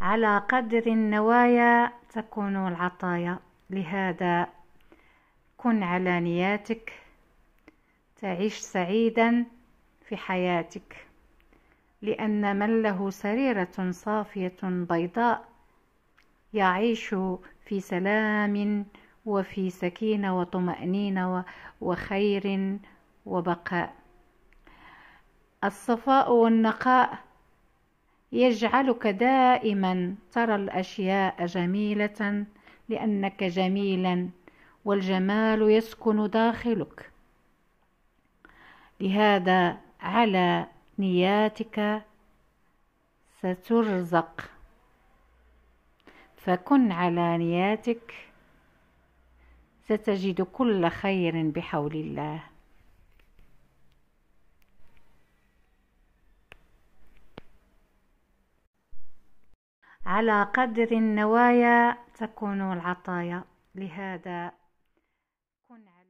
على قدر النوايا تكون العطايا لهذا كن على نياتك تعيش سعيدا في حياتك لان من له سريره صافيه بيضاء يعيش في سلام وفي سكينه وطمانينه وخير وبقاء الصفاء والنقاء يجعلك دائما ترى الاشياء جميله لانك جميلا والجمال يسكن داخلك لهذا على نياتك سترزق فكن على نياتك ستجد كل خير بحول الله على قدر النوايا تكون العطايا لهذا كن على